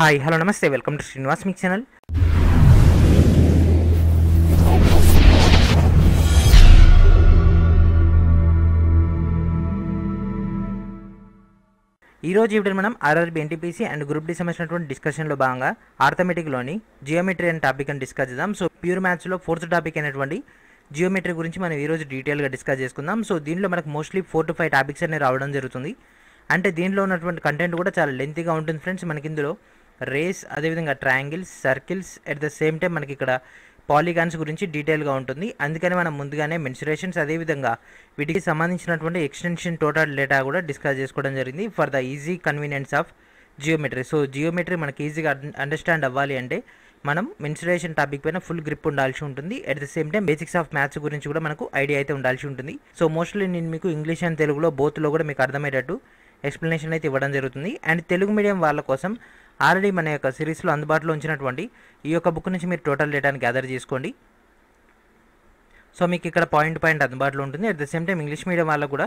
Hi hello నమస్తే welcome to Srinivas మీ channel రోజు ఇప్పుడు మనం RRB NTPC and group D సంబంధించినటువంటి డిస్కషన్లో భాగంగా ఆర్థమెటిక్లోని జియోమెట్రీ అనే టాపిక్ అని డిస్కస్ చేద్దాం సో ప్యూర్ మ్యాథ్స్లో ఫోర్త్ టాపిక్ అయినటువంటి జియోమెట్రీ గురించి మనం ఈరోజు డీటెయిల్గా డిస్కస్ చేసుకుందాం సో దీనిలో మనకు mostly four to five topics అనేవి రావడం జరుగుతుంది అంటే దీనిలో ఉన్నటువంటి కంటెంట్ కూడా చాలా లెంతీగా ఉంటుంది ఫ్రెండ్స్ మనకి ఇందులో రేస్ అదేవిధంగా triangles circles at the same time మనకి ఇక్కడ పాలిగాన్స్ గురించి డీటెయిల్గా ఉంటుంది అందుకని మనం ముందుగానే మెన్సురేషన్స్ అదేవిధంగా వీటికి సంబంధించినటువంటి ఎక్స్టెన్షన్ టోటల్ డేటా కూడా డిస్కస్ చేసుకోవడం జరిగింది for the easy convenience of geometry so geometry మనకి ఈజీగా అండర్స్టాండ్ అవ్వాలి అంటే మనం మెన్సురేషన్ టాపిక్ పైన ఫుల్ గ్రిప్ ఉండాల్సి ఉంటుంది at the same time basics of maths గురించి కూడా మనకు ఐడియా అయితే ఉండాల్సి ఉంటుంది సో మోస్ట్లీ నేను మీకు ఇంగ్లీష్ అండ్ తెలుగులో బోత్లో కూడా మీకు అర్థమయ్యేటట్టు ఎక్స్ప్లెనేషన్ అయితే ఇవ్వడం జరుగుతుంది అండ్ తెలుగు మీడియం వాళ్ళ కోసం ఆల్రెడీ మన యొక్క సిరీస్లో అందుబాటులో ఉంచినటువంటి ఈ యొక్క బుక్ నుంచి మీరు టోటల్ డేటాను గ్యాదర్ చేసుకోండి సో మీకు ఇక్కడ పాయింట్ పాయింట్ అందుబాటులో ఉంటుంది at the same time English medium వాళ్ళకు కూడా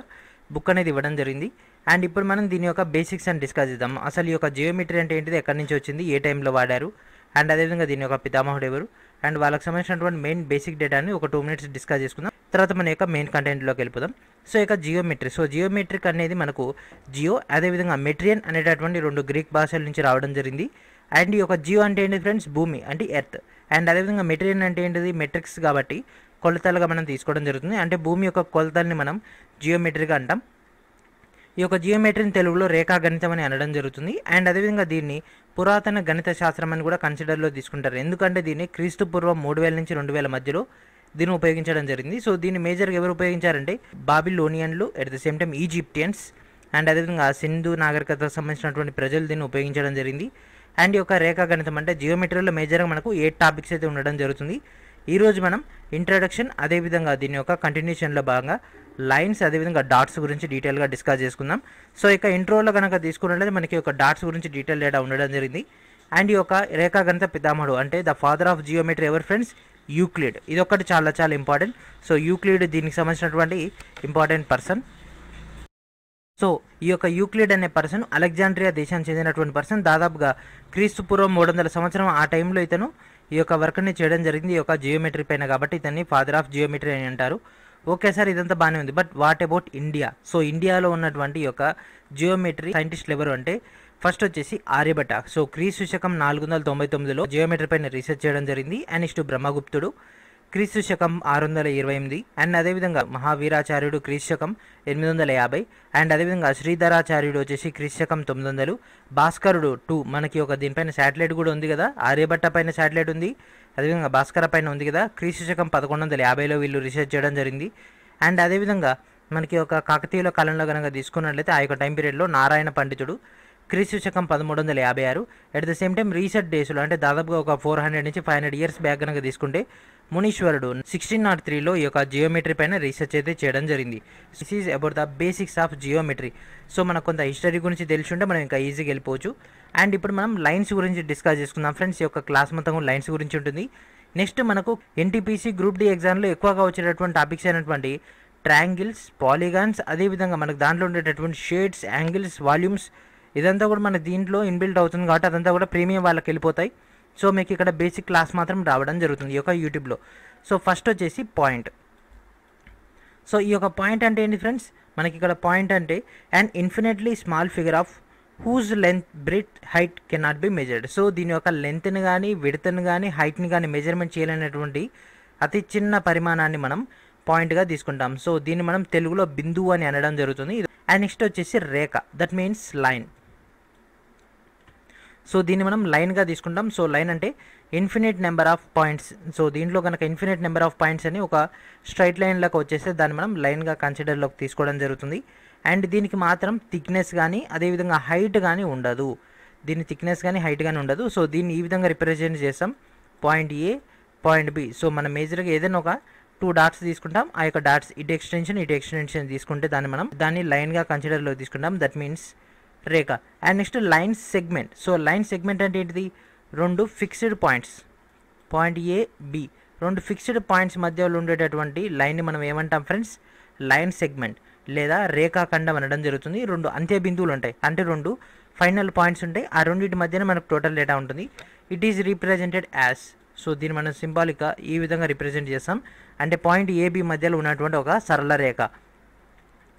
బుక్ అనేది ఇవ్వడం జరిగింది అండ్ ఇప్పుడు మనం దీని యొక్క బేసిక్స్ అని డిస్కస్ చేద్దాం అసలు ఈ యొక్క జియోమెట్రీ అంటే ఏంటిది ఎక్కడి నుంచి వచ్చింది ఏ టైంలో వాడారు అండ్ అదేవిధంగా దీని యొక్క పితామహుడు ఎవరు అండ్ వాళ్ళకి సంబంధించినటువంటి మెయిన్ బేసిక్ డేటాని ఒక టూ మినిట్స్ డిస్కస్ చేసుకుందాం తర్వాత మన యొక్క మెయిన్ కంటెంట్లోకి వెళ్ళిపోదాం సో ఇక జియోమెట్రిక్ సో జియోమెట్రిక్ అనేది మనకు జియో అదేవిధంగా మెట్రియన్ అనేటటువంటి రెండు గ్రీక్ భాషల నుంచి రావడం జరిగింది అండ్ ఈ యొక్క జియో అంటే ఏంటి ఫ్రెండ్స్ భూమి అంటే ఎర్త్ అండ్ అదేవిధంగా మెటీరియల్ అంటే ఏంటిది మెట్రిక్స్ కాబట్టి కొలతలుగా మనం తీసుకోవడం జరుగుతుంది అంటే భూమి యొక్క కొలతల్ని మనం జియోమెట్రిక్ అంటాం ఈ యొక్క జియోమెట్రీని తెలుగులో రేఖాగణితం అని అనడం జరుగుతుంది అండ్ అదేవిధంగా దీన్ని పురాతన గణిత శాస్త్రం అని కూడా కన్సిడర్లో తీసుకుంటారు ఎందుకంటే దీన్ని క్రీస్తుపూర్వం మూడు వేల నుంచి రెండు వేల మధ్యలో దీన్ని ఉపయోగించడం జరిగింది సో దీన్ని మేజర్గా ఎవరు ఉపయోగించారంటే బాబిలోనియన్లు at the same time Egyptians and అదేవిధంగా సింధు నాగరికతకు సంబంధించినటువంటి ప్రజలు దీన్ని ఉపయోగించడం జరిగింది అండ్ యొక్క రేఖాగణితం అంటే జియోమెట్రీలో మేజర్గా మనకు ఏ టాపిక్స్ అయితే ఉండడం జరుగుతుంది ఈరోజు మనం ఇంట్రడక్షన్ అదేవిధంగా దీని యొక్క కంటిన్యూషన్లో భాగంగా లైన్స్ అదేవిధంగా డాట్స్ గురించి డీటెయిల్గా డిస్కస్ చేసుకుందాం సో ఇక ఇంట్రోలో కనుక తీసుకున్నట్లయితే మనకి యొక్క డాట్స్ గురించి డీటెయిల్ డేటా ఉండడం జరిగింది అండ్ ఈ యొక్క రేఖాగణిత పితామహుడు అంటే ద ఫాదర్ ఆఫ్ జియోమెట్రీ ఎవర్ ఫ్రెండ్స్ యూక్లిడ్ ఒకటి చాలా చాలా ఇంపార్టెంట్ సో యూక్లిడ్ దీనికి సంబంధించినటువంటి ఇంపార్టెంట్ పర్సన్ సో ఈ యొక్క యూక్లిడ్ అనే పర్సన్ అలెగ్జాండ్రియా దేశానికి చెందినటువంటి పర్సన్ దాదాపుగా క్రీస్తుపూర్వం మూడు వందల సంవత్సరం ఆ టైంలో ఇతను ఈ యొక్క వర్క్ని చేయడం జరిగింది ఈ యొక్క జియోమెట్రీ పైన కాబట్టి ఇతన్ని ఫాదర్ ఆఫ్ జియోమెట్రీ అని అంటారు ఓకే సార్ ఇదంతా బాగానే ఉంది but what about India so ఇండియాలో ఉన్నటువంటి యొక్క జియోమెట్రీ సైంటిస్ట్ ఎవరు అంటే ఫస్ట్ వచ్చేసి ఆర్యభట సో క్రీస్తు శకం నాలుగు వందల తొంభై తొమ్మిదిలో జియోమీటర్ పైన రీసెర్చ్ చేయడం జరిగింది అండ్ ఇష్టు బ్రహ్మగుప్తుడు క్రీస్తు శకం ఆరు వందల ఇరవై ఎనిమిది అండ్ అదేవిధంగా మహావీరాచార్యుడు క్రీస్తు శకం ఎనిమిది వందల యాభై అండ్ అదేవిధంగా శ్రీధరాచార్యుడు వచ్చేసి క్రీస్తు శకం తొమ్మిది వందలు భాస్కరుడు టూ మనకి ఒక దీనిపైన శాటిలైట్ కూడా ఉంది కదా ఆర్యభట్ట పైన శాటిలైట్ ఉంది అదేవిధంగా భాస్కర పైన ఉంది కదా క్రీస్తు శకం పదకొండు వందల యాభైలో వీళ్ళు రీసెర్చ్ చేయడం జరిగింది అండ్ అదేవిధంగా మనకి ఒక కాకతీయుల కాలంలో కనుక తీసుకున్నట్లయితే ఆ యొక్క టైం పీరియడ్లో నారాయణ పండితుడు క్రీస్తు శకం పదమూడు వందల యాభై ఆరు at the same time recent డేస్లో అంటే దాదాపుగా ఒక ఫోర్ హండ్రెడ్ నుంచి ఫైవ్ హండ్రెడ్ ఇయర్స్ బ్యాక్ కనుక తీసుకుంటే మునీశ్వరుడు సిక్స్టీన్ నాట్ త్రీలో ఈ యొక్క జియోమెట్రీ పైన రీసెర్చ్ అయితే చేయడం జరిగింది this is about the basics of geometry so మనకు కొంత హిస్టరీ గురించి తెలిసి ఉంటే మనం ఇంకా ఈజీగా వెళ్ళిపోవచ్చు అండ్ ఇప్పుడు మనం లైన్స్ గురించి డిస్కస్ చేసుకుందాం ఫ్రెండ్స్ ఈ యొక్క క్లాస్ మొత్తం లైన్స్ గురించి ఉంటుంది నెక్స్ట్ మనకు ఎన్టీపీసీ గ్రూప్ డి ఎగ్జామ్లో ఎక్కువగా వచ్చేటటువంటి టాపిక్స్ అయినటువంటి ట్రాంగిల్స్ పాలిగాన్స్ అదేవిధంగా మనకు దాంట్లో ఉండేటటువంటి షేడ్స్ యాంగిల్స్ వాల్యూమ్స్ ఇదంతా కూడా మన దీంట్లో ఇన్బిల్ట్ అవుతుంది కాబట్టి అదంతా కూడా ప్రీమియం వాళ్ళకి వెళ్ళిపోతాయి సో మీకు ఇక్కడ బేసిక్ క్లాస్ మాత్రం రావడం జరుగుతుంది ఈ యొక్క యూట్యూబ్లో సో ఫస్ట్ వచ్చేసి పాయింట్ సో ఈ యొక్క పాయింట్ అంటే ఏంటి ఫ్రెండ్స్ మనకి ఇక్కడ పాయింట్ అంటే and infinitely small figure of whose length breadth height cannot be measured so దీని యొక్క లెంత్ని కానీ విడతను కానీ హైట్ని కానీ మెజర్మెంట్ చేయలేనటువంటి అతి చిన్న పరిమాణాన్ని మనం పాయింట్గా తీసుకుంటాం సో దీన్ని మనం తెలుగులో బిందువు అని అనడం జరుగుతుంది అండ్ నెక్స్ట్ వచ్చేసి రేఖ దట్ మీన్స్ లైన్ సో దీన్ని మనం లైన్గా తీసుకుంటాం సో లైన్ అంటే infinite number of points so దీంట్లో కనుక ఇన్ఫినిట్ నెంబర్ ఆఫ్ పాయింట్స్ అని ఒక స్ట్రైట్ లైన్లోకి వచ్చేస్తే దాన్ని మనం లైన్గా కన్సిడర్లోకి తీసుకోవడం జరుగుతుంది అండ్ దీనికి మాత్రం థిక్నెస్ కానీ అదేవిధంగా హైట్ కానీ ఉండదు దీని థిక్నెస్ కానీ హైట్ కానీ ఉండదు సో దీన్ని ఈ విధంగా రిప్రజెంట్ చేస్తాం point A point B so మనం మేజర్గా ఏదైనా ఒక టూ డాట్స్ తీసుకుంటాం ఆ యొక్క డాట్స్ ఇటు ఎక్స్టెన్షన్ ఇటు ఎక్స్టెన్షన్ తీసుకుంటే దాన్ని మనం దాన్ని లైన్గా కన్సిడర్లో తీసుకుంటాం దట్ మీన్స్ రేఖ and next line segment so line segment అంటే ఏంటిది రెండు fixed points point A B రెండు ఫిక్స్డ్ పాయింట్స్ మధ్యలో ఉండేటటువంటి లైన్ని మనం ఏమంటాం ఫ్రెండ్స్ లైన్ సెగ్మెంట్ లేదా రేఖాఖండం అనడం జరుగుతుంది రెండు అంత్య బిందువులు ఉంటాయి అంటే రెండు ఫైనల్ పాయింట్స్ ఉంటాయి ఆ రెండింటి మధ్యన మనకు టోటల్ డేటా ఉంటుంది it is represented as so దీన్ని మనం సింబాలిక్గా ఈ విధంగా రిప్రజెంట్ చేస్తాం అంటే పాయింట్ ఏబి మధ్యలో ఉన్నటువంటి ఒక సరళ రేఖ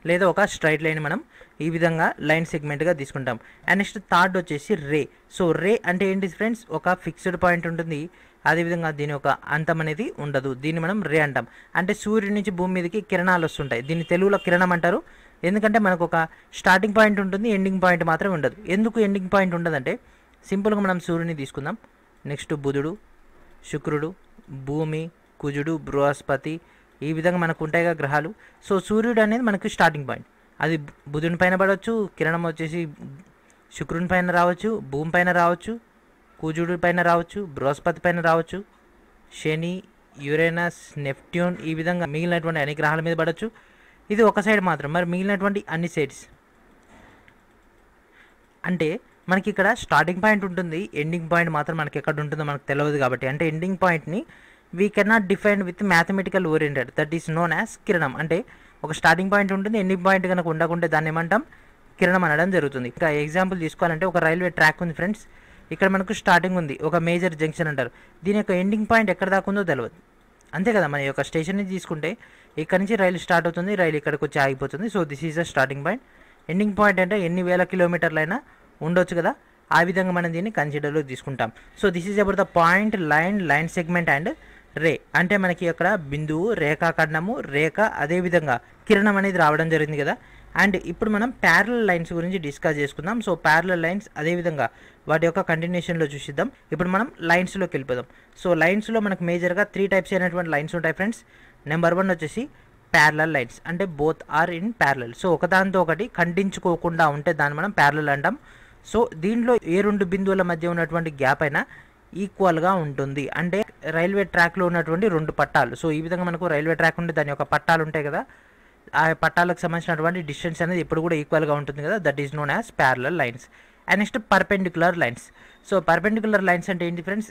లేదా ఒక స్ట్రైట్ లైన్ మనం ఈ విధంగా లైన్ సెగ్మెంట్గా తీసుకుంటాం అండ్ నెక్స్ట్ థర్డ్ వచ్చేసి రే సో రే అంటే ఏంటి ఫ్రెండ్స్ ఒక ఫిక్స్డ్ పాయింట్ ఉంటుంది అదేవిధంగా దీని ఒక అంతం అనేది ఉండదు దీన్ని మనం రే అంటాం అంటే సూర్యుడి నుంచి భూమి మీదకి కిరణాలు వస్తుంటాయి దీన్ని తెలుగులో కిరణం అంటారు ఎందుకంటే మనకు ఒక స్టార్టింగ్ పాయింట్ ఉంటుంది ఎండింగ్ పాయింట్ మాత్రమే ఉండదు ఎందుకు ఎండింగ్ పాయింట్ ఉండదంటే సింపుల్గా మనం సూర్యుని తీసుకుందాం నెక్స్ట్ బుధుడు శుక్రుడు భూమి కుజుడు బృహస్పతి ఈ విధంగా మనకు ఉంటాయిగా గ్రహాలు సో సూర్యుడు అనేది మనకు స్టార్టింగ్ పాయింట్ అది బుధుని పైన పడవచ్చు కిరణం వచ్చేసి శుక్రుని పైన రావచ్చు భూమి పైన రావచ్చు కూజుడు పైన రావచ్చు బృహస్పతి పైన రావచ్చు శని యురేనస్ నెప్ట్యూన్ ఈ విధంగా మిగిలినటువంటి అన్ని గ్రహాల మీద పడవచ్చు ఇది ఒక సైడ్ మాత్రం మరి మిగిలినటువంటి అన్ని సైడ్స్ అంటే మనకి ఇక్కడ స్టార్టింగ్ పాయింట్ ఉంటుంది ఎండింగ్ పాయింట్ మాత్రం మనకి ఎక్కడ ఉంటుందో మనకు తెలియదు కాబట్టి అంటే ఎండింగ్ పాయింట్ని we can not define with mathematical oriented that is known as కిరణం అంటే ఒక స్టార్టింగ్ పాయింట్ ఉంటుంది ఎన్ని పాయింట్ కనుక ఉండకుంటే దాన్ని ఏమంటాం కిరణం అనడం జరుగుతుంది ఇక ఎగ్జాంపుల్ తీసుకోవాలంటే ఒక రైల్వే ట్రాక్ ఉంది ఫ్రెండ్స్ ఇక్కడ మనకు స్టార్టింగ్ ఉంది ఒక మేజర్ జంక్షన్ అంటారు దీని యొక్క ఎండింగ్ పాయింట్ ఎక్కడ దాకా ఉందో తెలియదు అంతే కదా మన యొక్క స్టేషన్ నుంచి తీసుకుంటే ఇక్కడ నుంచి రైలు స్టార్ట్ అవుతుంది రైలు ఇక్కడికి వచ్చి ఆగిపోతుంది so this is the starting point ending point అంటే ఎన్ని వేల కిలోమీటర్లైనా ఉండొచ్చు కదా ఆ విధంగా మనం దీన్ని కన్సిడర్లో తీసుకుంటాం so this is about the point line line segment and ray అంటే మనకి అక్కడ బిందువు రేఖాఖండము రేఖ అదేవిధంగా కిరణం అనేది రావడం జరిగింది కదా అండ్ ఇప్పుడు మనం ప్యారల లైన్స్ గురించి డిస్కస్ చేసుకుందాం సో ప్యారల లైన్స్ అదేవిధంగా వాటి యొక్క కంటిన్యూషన్లో చూసిద్దాం ఇప్పుడు మనం లైన్స్లోకి వెళ్ళిపోదాం సో లైన్స్లో మనకు మేజర్గా త్రీ టైప్స్ అయినటువంటి లైన్స్ ఉంటాయి ఫ్రెండ్స్ నెంబర్ వన్ వచ్చేసి ప్యారలల్ లైన్స్ అంటే both are in parallel so ఒకదానితో ఒకటి ఖండించుకోకుండా ఉంటే దాన్ని మనం ప్యారలల్ అంటాం సో దీంట్లో ఏ రెండు బిందువుల మధ్య ఉన్నటువంటి గ్యాప్ అయినా ఈక్వల్గా ఉంటుంది అంటే రైల్వే ట్రాక్లో ఉన్నటువంటి రెండు పట్టాలు సో ఈ విధంగా మనకు రైల్వే ట్రాక్ ఉంటే దాని యొక్క పట్టాలు ఉంటాయి కదా ఆ పట్టాలకు సంబంధించినటువంటి డిస్టెన్స్ అనేది ఎప్పుడు కూడా ఈక్వల్గా ఉంటుంది కదా that is known as parallel lines and next perpendicular lines so perpendicular lines అంటే ఏంటి ఫ్రెండ్స్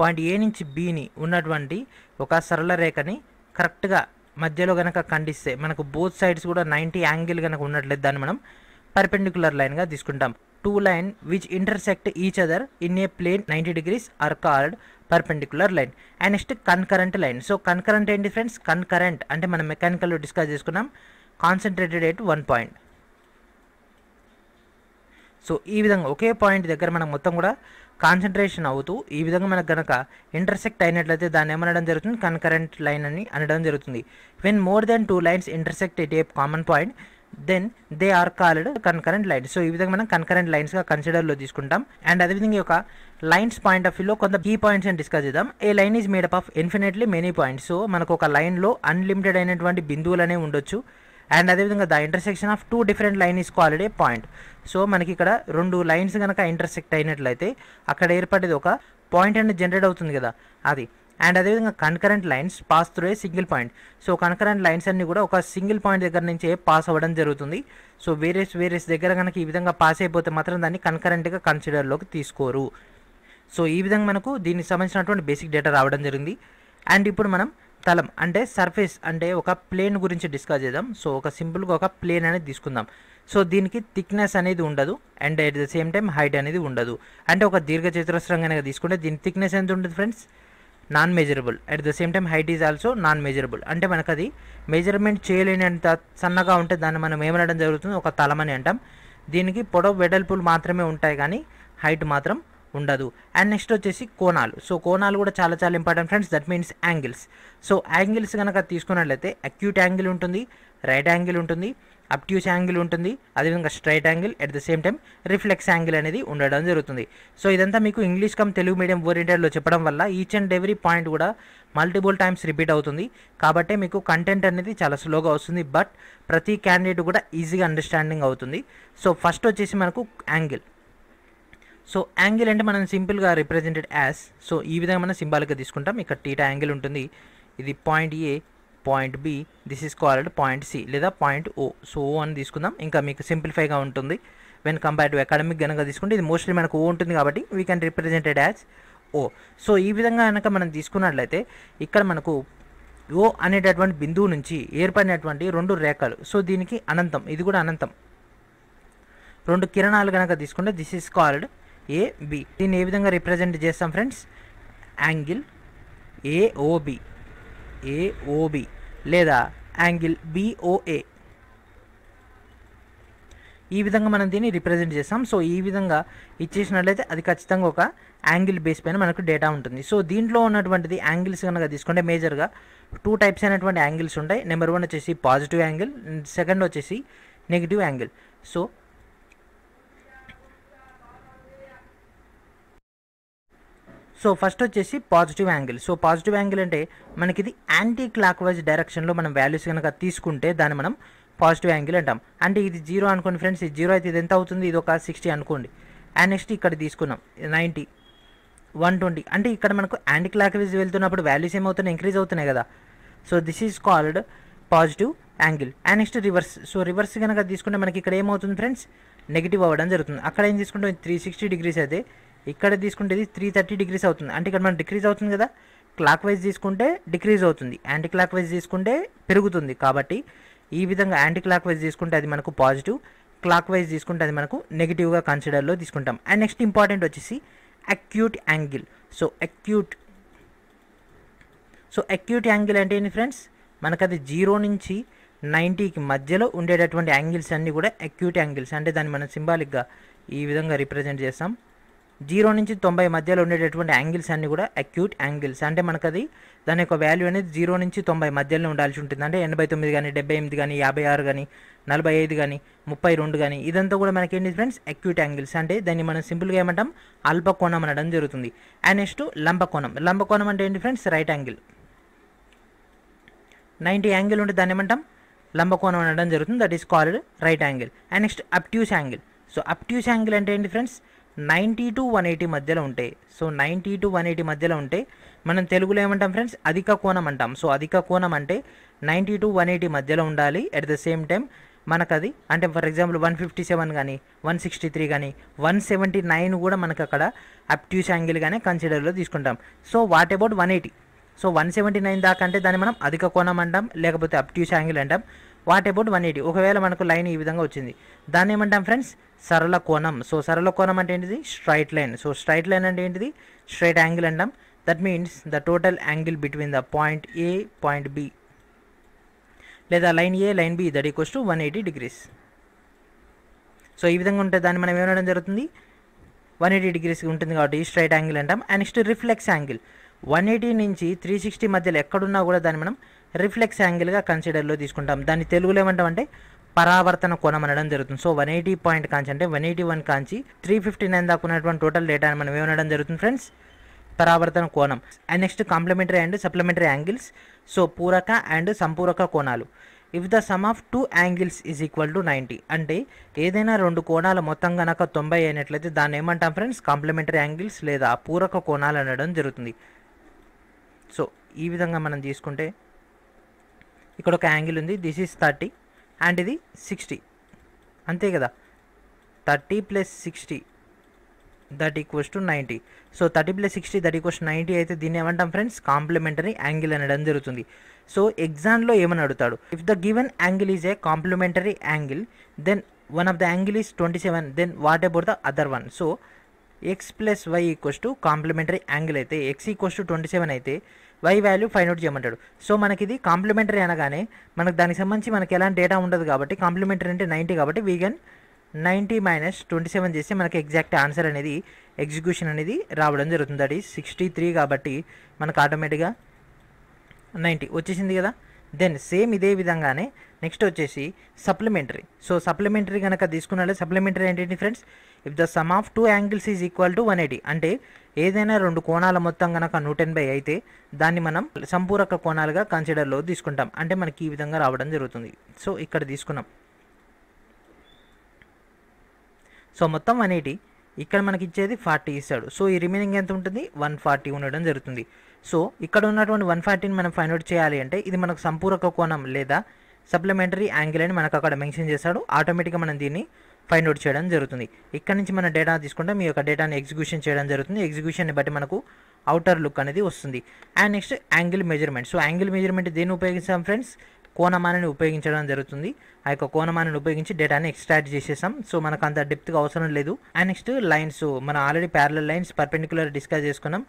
పాయింట్ ఏ నుంచి బీని ఉన్నటువంటి ఒక సరళ రేఖని కరెక్ట్గా మధ్యలో కనుక ఖండిస్తే మనకు బోత్ సైడ్స్ కూడా నైంటీ యాంగిల్ కనుక ఉన్నట్లయితే దాన్ని మనం పర్పెండిక్యులర్ లైన్గా తీసుకుంటాం two lines which intersect each other in a plane 90 degrees are called perpendicular line and next concurrent line so concurrent ఏంటి ఫ్రెండ్స్ కన్కరెంట్ అంటే మనం మెకానికల్లో డిస్కస్ చేసుకున్నాం concentrated at one point so ఈ విధంగా ఒకే పాయింట్ దగ్గర మనం మొత్తం కూడా కాన్సన్ట్రేషన్ అవుతూ ఈ విధంగా మనకు కనుక ఇంటర్సెక్ట్ అయినట్లయితే దాన్ని ఏమనడం జరుగుతుంది కన్కరెంట్ లైన్ అని అనడం జరుగుతుంది when more then two lines intersect at a common point then they are called concurrent lines so ఈ విధంగా మనం కన్కరెంట్ లైన్స్గా కన్సిడర్లో తీసుకుంటాం అండ్ అదేవిధంగా ఈ యొక్క లైన్స్ పాయింట్ ఆఫ్ వ్యూలో కొంత కీ పాయింట్స్ అని డిస్కస్ చేద్దాం a line is made up of infinitely many points so మనకు ఒక లైన్లో అన్లిమిటెడ్ అయినటువంటి బిందువులు అనేవి ఉండొచ్చు అండ్ అదేవిధంగా the intersection of two different line is called a point so మనకి ఇక్కడ రెండు లైన్స్ కనుక ఇంటర్సెక్ట్ అయినట్లయితే అక్కడ ఏర్పడేది ఒక పాయింట్ అనేది జనరేట్ అవుతుంది కదా అది అండ్ అదేవిధంగా concurrent lines pass through a single point so concurrent lines అన్నీ కూడా ఒక సింగిల్ పాయింట్ దగ్గర నుంచి పాస్ అవ్వడం జరుగుతుంది సో వేరే వేరే దగ్గర కనుక ఈ విధంగా పాస్ అయిపోతే మాత్రం దాన్ని కన్కరెంట్గా కన్సిడర్లోకి తీసుకోరు సో ఈ విధంగా మనకు దీనికి సంబంధించినటువంటి బేసిక్ డేటా రావడం జరిగింది అండ్ ఇప్పుడు మనం తలం అంటే సర్ఫేస్ అంటే ఒక ప్లేన్ గురించి డిస్కస్ చేద్దాం సో ఒక సింపుల్గా ఒక ప్లేన్ అనేది తీసుకుందాం సో దీనికి థిక్నెస్ అనేది ఉండదు and at the same time height అనేది ఉండదు అంటే ఒక చతురస్రం కనుక తీసుకుంటే దీని థిక్నెస్ ఎంత ఉంటుంది friends non measurable at the same time height is also non measurable అంటే మనకు అది మెజర్మెంట్ చేయలేనంత సన్నగా ఉంటే దాన్ని మనం ఏమనడం జరుగుతుంది ఒక తలమని అంటాం దీనికి పొడవు వెడల్పులు మాత్రమే ఉంటాయి కానీ హైట్ మాత్రం ఉండదు అండ్ నెక్స్ట్ వచ్చేసి కోణాలు సో కోణాలు కూడా చాలా చాలా important friends that means angles so angles కనుక తీసుకున్నట్లయితే అక్యూట్ యాంగిల్ ఉంటుంది రైట్ యాంగిల్ ఉంటుంది అప్ట్యూస్ యాంగిల్ ఉంటుంది అదేవిధంగా straight angle at the same time reflex angle అనేది ఉండడం జరుగుతుంది సో ఇదంతా మీకు ఇంగ్లీష్ కమ్ తెలుగు మీడియం ఓరియంటెడ్లో చెప్పడం వల్ల ఈచ్ అండ్ ఎవ్రీ పాయింట్ కూడా మల్టిపుల్ టైమ్స్ రిపీట్ అవుతుంది కాబట్టి మీకు కంటెంట్ అనేది చాలా స్లోగా వస్తుంది బట్ ప్రతి క్యాండిడేట్ కూడా ఈజీగా అండర్స్టాండింగ్ అవుతుంది సో ఫస్ట్ వచ్చేసి మనకు యాంగిల్ సో యాంగిల్ అంటే మనం సింపుల్గా రిప్రజెంటెడ్ యాస్ సో ఈ విధంగా మనం సింబాలిక్గా తీసుకుంటాం ఇక్కడ టీటా యాంగిల్ ఉంటుంది ఇది point A point B this is called point C లేదా పాయింట్ ఓ సో ఓ అని తీసుకుందాం ఇంకా మీకు సింప్లిఫైగా ఉంటుంది వెన్ కంపేర్ టు అకాడమిక్ కనుక తీసుకుంటే ఇది మోస్ట్లీ మనకు ఓ ఉంటుంది కాబట్టి we can represented as O so ఈ విధంగా కనుక మనం తీసుకున్నట్లయితే ఇక్కడ మనకు ఓ అనేటటువంటి బిందువు నుంచి ఏర్పడినటువంటి రెండు రేఖలు సో దీనికి అనంతం ఇది కూడా అనంతం రెండు కిరణాలు కనుక తీసుకుంటే దిస్ ఈస్ కాల్డ్ ఏబి దీన్ని ఏ విధంగా రిప్రజెంట్ చేస్తాం ఫ్రెండ్స్ యాంగిల్ ఏఓబి ఏఓబి లేదా యాంగిల్ బిఓఏ ఈ విధంగా మనం దీన్ని రిప్రజెంట్ చేస్తాం సో ఈ విధంగా ఇచ్చేసినట్లయితే అది ఖచ్చితంగా ఒక యాంగిల్ బేస్ పైన మనకు డేటా ఉంటుంది సో దీంట్లో ఉన్నటువంటిది యాంగిల్స్ కనుక తీసుకుంటే మేజర్గా టూ టైప్స్ అయినటువంటి యాంగిల్స్ ఉంటాయి నెంబర్ వన్ వచ్చేసి పాజిటివ్ యాంగిల్ సెకండ్ వచ్చేసి negative angle so so first వచ్చేసి positive angle so positive angle అంటే మనకి ఇది యాంటీ క్లాక్ వైజ్ డైరెక్షన్లో మనం వాల్యూస్ కనుక తీసుకుంటే దాన్ని మనం పాజిటివ్ యాంగిల్ అంటాం అంటే ఇది జీరో అనుకోండి ఫ్రెండ్స్ ఇది జీరో అయితే ఇది ఎంత అవుతుంది ఇది ఒక సిక్స్టీ అనుకోండి అండ్ నెక్స్ట్ ఇక్కడ తీసుకున్నాం నైంటీ వన్ ట్వంటీ అంటే ఇక్కడ మనకు యాంటీ క్లాక్ వైజ్ వెళ్తున్నప్పుడు వాల్యూస్ ఏమవుతున్నాయి ఇంక్రీజ్ అవుతున్నాయి కదా so this is called positive angle and next reverse so reverse కనుక తీసుకుంటే మనకి ఇక్కడ ఏమవుతుంది ఫ్రెండ్స్ నెగిటివ్ అవ్వడం జరుగుతుంది అక్కడ ఏం తీసుకుంటే త్రీ సిక్స్టీ డిగ్రీస్ అయితే ఇక్కడ తీసుకుంటే ఇది త్రీ థర్టీ డిగ్రీస్ అవుతుంది అంటే ఇక్కడ మనం డిక్రీజ్ అవుతుంది కదా క్లాక్ వైజ్ తీసుకుంటే డిక్రీజ్ అవుతుంది యాంటీ క్లాక్ వైజ్ తీసుకుంటే పెరుగుతుంది కాబట్టి ఈ విధంగా యాంటీ క్లాక్ వైజ్ తీసుకుంటే అది మనకు పాజిటివ్ క్లాక్ వైజ్ తీసుకుంటే అది మనకు నెగిటివ్గా కన్సిడర్లో తీసుకుంటాం అండ్ నెక్స్ట్ ఇంపార్టెంట్ వచ్చేసి acute angle so acute so acute angle అంటే ఏంటి ఫ్రెండ్స్ మనకు అది జీరో నుంచి నైంటీకి మధ్యలో ఉండేటటువంటి యాంగిల్స్ అన్నీ కూడా అక్యూట్ యాంగిల్స్ అంటే దాన్ని మనం సింబాలిక్గా ఈ విధంగా రిప్రజెంట్ చేస్తాం జీరో నుంచి తొంభై మధ్యలో ఉండేటటువంటి యాంగిల్స్ అన్నీ కూడా అక్యూట్ యాంగిల్స్ అంటే మనకు అది దాని యొక్క వాల్యూ అనేది జీరో నుంచి తొంభై మధ్యలో ఉండాల్సి ఉంటుంది అంటే ఎనభై తొమ్మిది కానీ డెబ్బై ఎనిమిది కానీ యాభై ఆరు కానీ నలభై ఐదు కానీ ముప్పై రెండు కానీ ఇదంతా కూడా మనకి ఏంటి ఫ్రెండ్స్ అక్యూట్ యాంగిల్స్ అంటే దాన్ని మనం సింపుల్గా ఏమంటాం అల్పకోణం అనడం జరుగుతుంది అండ్ నెక్స్ట్ లంబకోణం లంబకోణం అంటే ఏంటి friends right angle ninety angle ఉంటే దాన్ని ఏమంటాం లంబకోణం అనడం జరుగుతుంది that is called right angle and next obtuse angle so obtuse angle అంటే ఏంటి friends ninety to one eighty మధ్యలో ఉంటాయి so ninety to one eighty మధ్యలో ఉంటే మనం తెలుగులో ఏమంటాం ఫ్రెండ్స్ అధిక కోణం అంటాం సో అధిక కోణం అంటే నైంటీ టు వన్ ఎయిటీ మధ్యలో ఉండాలి అట్ ద సేమ్ టైం మనకు అది అంటే for example one fifty seven కానీ వన్ సిక్స్టీ త్రీ కానీ వన్ సెవెంటీ నైన్ కూడా మనకు అక్కడ అప్ట్యూస్ కానీ కన్సిడర్లో తీసుకుంటాం so what about one eighty so one seventy nine దాకా అంటే దాన్ని మనం అధిక కోణం అంటాం లేకపోతే అప్ట్యూస్ యాంగిల్ అంటాం వాట్ అబౌట్ వన్ ఎయిటీ ఒకవేళ మనకు లైన్ ఈ విధంగా వచ్చింది దాన్ని ఏమంటాం ఫ్రెండ్స్ సరళ కోణం సో సరళ కోణం అంటే ఏంటిది straight line so straight line అంటే ఏంటిది స్ట్రైట్ యాంగిల్ అంటాం that means the total angle between the point A point B లేదా line A line B that equals to one eighty degrees so ఈ విధంగా ఉంటే దాన్ని మనం ఏమనడం జరుగుతుంది వన్ ఎయిటీ డిగ్రీస్ ఉంటుంది కాబట్టి స్ట్రైట్ యాంగిల్ అంటాం and next reflex angle one eighty నుంచి త్రీ సిక్స్టీ మధ్యలో ఎక్కడున్నా కూడా దాన్ని మనం రిఫ్లెక్స్ యాంగిల్గా కన్సిడర్లో తీసుకుంటాం దాన్ని తెలుగులో ఏమంటాం అంటే పరావర్తన కోణం అనడం జరుగుతుంది సో వన్ ఎయిటీ పాయింట్ కాంచి అంటే వన్ ఎయిటీ వన్ కాంచి త్రీ ఫిఫ్టీ నైన్ దాకా ఉన్నటువంటి టోటల్ డేటాని మనం ఏమనడం జరుగుతుంది ఫ్రెండ్స్ పరావర్తన కోణం and next complementary and supplementary angles so పూరక అండ్ సంపూరక కోణాలు if the sum of two angles is equal to ninety అంటే ఏదైనా రెండు కోణాలు మొత్తం కనుక తొంభై అయినట్లయితే దాన్ని ఏమంటాం ఫ్రెండ్స్ కాంప్లిమెంటరీ యాంగిల్స్ లేదా పూరక కోణాలు అనడం జరుగుతుంది సో ఈ విధంగా మనం తీసుకుంటే ఇక్కడ ఒక యాంగిల్ ఉంది దిస్ ఈజ్ థర్టీ అండ్ ఇది సిక్స్టీ అంతే కదా thirty plus sixty that equals to ninety so thirty plus sixty that equals ninety అయితే దీన్ని ఏమంటాం ఫ్రెండ్స్ కాంప్లిమెంటరీ యాంగిల్ అనడం జరుగుతుంది సో ఎగ్జామ్లో ఏమని అడుగుతాడు if the given angle is a complementary angle then one of the angle is twenty seven then what about the other one so X plus Y equals to complementary angle అయితే X equals to twenty seven అయితే Y value find out చేయమంటాడు so మనకి ఇది complementary అనగానే మనకు దానికి సంబంధించి మనకి ఎలాంటి డేటా ఉండదు కాబట్టి కాంప్లిమెంటరీ అంటే నైంటీ కాబట్టి we can ninety minus twenty seven చేస్తే మనకి ఎగ్జాక్ట్ ఆన్సర్ అనేది ఎగ్జిక్యూషన్ అనేది రావడం జరుగుతుంది అది సిక్స్టీ త్రీ కాబట్టి మనకు ఆటోమేటిక్గా నైంటీ వచ్చేసింది కదా దెన్ సేమ్ ఇదే విధంగానే నెక్స్ట్ వచ్చేసి సప్లిమెంటరీ సో సప్లిమెంటరీ కనుక తీసుకున్నాడు సప్లిమెంటరీ ఏంటంటే friends if the sum of two angles is equal to one eighty అంటే ఏదైనా రెండు కోణాల మొత్తం కనుక నూట ఎనభై అయితే దాన్ని మనం సంపూరక కోణాలుగా కన్సిడర్లో తీసుకుంటాం అంటే మనకి ఈ విధంగా రావడం జరుగుతుంది సో ఇక్కడ తీసుకున్నాం సో మొత్తం వన్ ఎయిటీ ఇక్కడ మనకి ఇచ్చేది ఫార్టీ ఇస్తాడు సో ఈ రిమైనింగ్ ఎంత ఉంటుంది వన్ ఫార్టీ ఉండడం జరుగుతుంది సో ఇక్కడ ఉన్నటువంటి వన్ ఫార్టీని మనం ఫైన్ అవుట్ చేయాలి అంటే ఇది మనకు సంపూరక కోణం లేదా సప్లిమెంటరీ యాంగిల్ అని మనకు అక్కడ మెన్షన్ చేశాడు ఆటోమేటిక్గా మనం దీన్ని ఫైండ్ అవుట్ చేయడం జరుగుతుంది ఇక్కడ నుంచి మన డేటా తీసుకుంటే మీ యొక్క డేటాని ఎగ్జిక్యూషన్ చేయడం జరుగుతుంది ఎగ్జిక్యూషన్ని బట్టి మనకు అవుటర్ లుక్ అనేది వస్తుంది and next angle measurement so angle measurement దేన్ని ఉపయోగిస్తాం ఫ్రెండ్స్ కోణమానాన్ని ఉపయోగించడం జరుగుతుంది ఆ యొక్క కోనమానని ఉపయోగించి డేటాని ఎక్స్ట్రాక్ట్ చేసేసాం సో మనకు అంత డెప్త్గా అవసరం లేదు అండ్ నెక్స్ట్ లైన్స్ మనం already parallel lines perpendicular discuss చేసుకున్నాం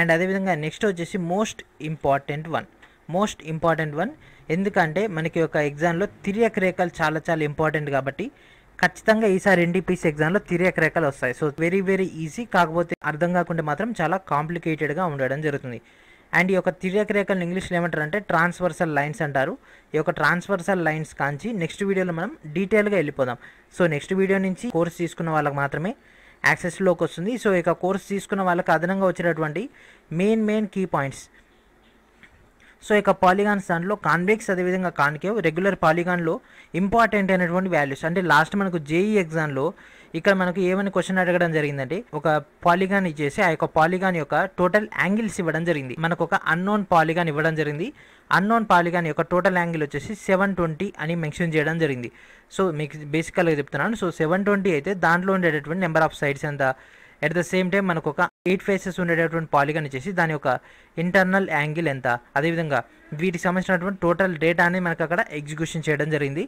అండ్ అదేవిధంగా నెక్స్ట్ వచ్చేసి most important one most important one ఎందుకంటే మనకి ఒక ఎగ్జామ్లో తిరియక రేఖలు చాలా చాలా ఇంపార్టెంట్ కాబట్టి ఖచ్చితంగా ఈసారి ఎన్డీపీసీ ఎగ్జామ్లో తిరిగి రేఖలు వస్తాయి సో వెరీ వెరీ ఈజీ కాకపోతే అర్థం కాకుండా మాత్రం చాలా కాంప్లికేటెడ్గా ఉండడం జరుగుతుంది అండ్ ఈ యొక్క తిరేక రేఖలను ఇంగ్లీష్లో ఏమంటారు అంటే ట్రాన్స్వర్సల్ లైన్స్ అంటారు ఈ యొక్క ట్రాన్స్వర్సల్ లైన్స్ కాంచి నెక్స్ట్ వీడియోలో మనం డీటెయిల్గా వెళ్ళిపోదాం సో నెక్స్ట్ వీడియో నుంచి కోర్స్ తీసుకున్న వాళ్ళకి మాత్రమే యాక్సెస్లోకి వస్తుంది సో ఇక కోర్స్ తీసుకున్న వాళ్ళకి అదనంగా వచ్చేటటువంటి main main key points so ఇక పాలిగాన్స్ దాంట్లో కాన్వెక్స్ అదేవిధంగా కాన్కేవ్ రెగ్యులర్ పాలిగాన్లో ఇంపార్టెంట్ అయినటువంటి వాల్యూస్ అంటే లాస్ట్ మనకు జేఈ ఎగ్జామ్లో ఇక్కడ మనకు ఏమైనా క్వశ్చన్ అడగడం జరిగిందంటే ఒక పాలిగాన్ ఇచ్చేసి ఆ యొక్క పాలిగాన్ యొక్క టోటల్ యాంగిల్స్ ఇవ్వడం జరిగింది మనకు ఒక అన్నోన్ పాలిగాన్ ఇవ్వడం జరిగింది అన్నోన్ పాలిగాన్ యొక్క టోటల్ యాంగిల్ వచ్చేసి సెవెన్ ట్వంటీ అని మెన్షన్ చేయడం జరిగింది సో మీకు బేసికల్గా చెప్తున్నాను సో సెవెన్ ట్వంటీ అయితే దాంట్లో ఉండేటటువంటి నెంబర్ ఆఫ్ సైడ్స్ ఎంత ఎట్ ద సేమ్ టైం మనకు ఒక ఎయిట్ ఫేసెస్ ఉండేటటువంటి పాలిగన్ వచ్చేసి దాని యొక్క ఇంటర్నల్ యాంగిల్ ఎంత అదేవిధంగా వీటికి సంబంధించినటువంటి టోటల్ డేటాని మనకు అక్కడ ఎగ్జిక్యూషన్ చేయడం జరిగింది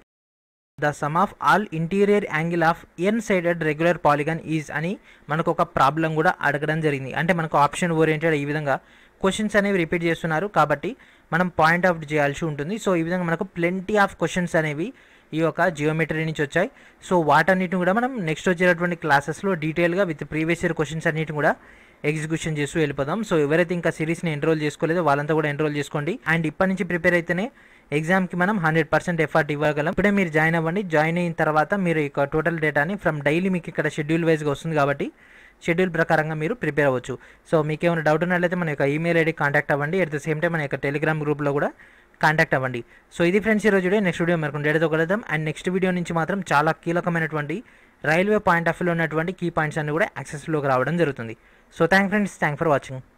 the sum of all interior angle of N sided regular polygon is అని మనకు ఒక ప్రాబ్లం కూడా అడగడం జరిగింది అంటే మనకు ఆప్షన్ ఓరియంటెడ్ ఈ విధంగా క్వశ్చన్స్ అనేవి రిపీట్ చేస్తున్నారు కాబట్టి మనం పాయింట్ అవుట్ చేయాల్సి ఉంటుంది సో ఈ విధంగా మనకు ప్లెంటీ ఆఫ్ క్వశ్చన్స్ అనేవి ఈ యొక్క జియోమెట్రీ నుంచి వచ్చాయి సో వాటన్నిటిని కూడా మనం నెక్స్ట్ వచ్చేటటువంటి క్లాసెస్లో డీటెయిల్గా విత్ ప్రీవియస్ ఇయర్ క్వశ్చన్స్ అన్నిటిని కూడా ఎగ్జిక్యూషన్ చేస్తూ వెళ్ళిపోదాం సో ఎవరైతే ఇంకా సిరీస్ని ఎన్రోల్ చేసుకోలేదో వాళ్ళంతా కూడా ఎన్రోల్ చేసుకోండి అండ్ ఇప్పటి నుంచి ప్రిపేర్ అయితేనే ఎగ్జామ్కి మనం హండ్రెడ్ పర్సెంట్ ఎఫర్ట్ ఇవ్వగలం ఇప్పుడే మీరు జాయిన్ అవ్వండి జాయిన్ అయిన తర్వాత మీరు ఇక టోటల్ డేటాని ఫ్రమ్ డైలీ మీకు ఇక్కడ షెడ్యూల్ వైజ్గా వస్తుంది కాబట్టి షెడ్యూల్ ప్రకారంగా మీరు ప్రిపేర్ అవ్వచ్చు సో మీకు ఏమైనా డౌట్ ఉన్నట్లయితే మన యొక్క ఈమెయిల్ ఐడి కాంటాక్ట్ అవ్వండి అట్ ద సేమ్ టైం మన యొక్క టెలిగ్రామ్ గ్రూప్లో కూడా కాంటాక్ట్ అవ్వండి సో ఇది ఫ్రెండ్స్ ఈరోజు వీడియో నెక్స్ట్ వీడియో మనకు డేటాతో కలుద్దాం అండ్ నెక్స్ట్ వీడియో నుంచి మాత్రం చాలా కీలకమైనటువంటి రైల్వే పాయింట్ ఆఫ్ వ్యూలో ఉన్నటువంటి కీ పాయింట్స్ అన్ని కూడా యాక్సెస్లోకి రావడం జరుగుతుంది So thank friends, Thank for watching.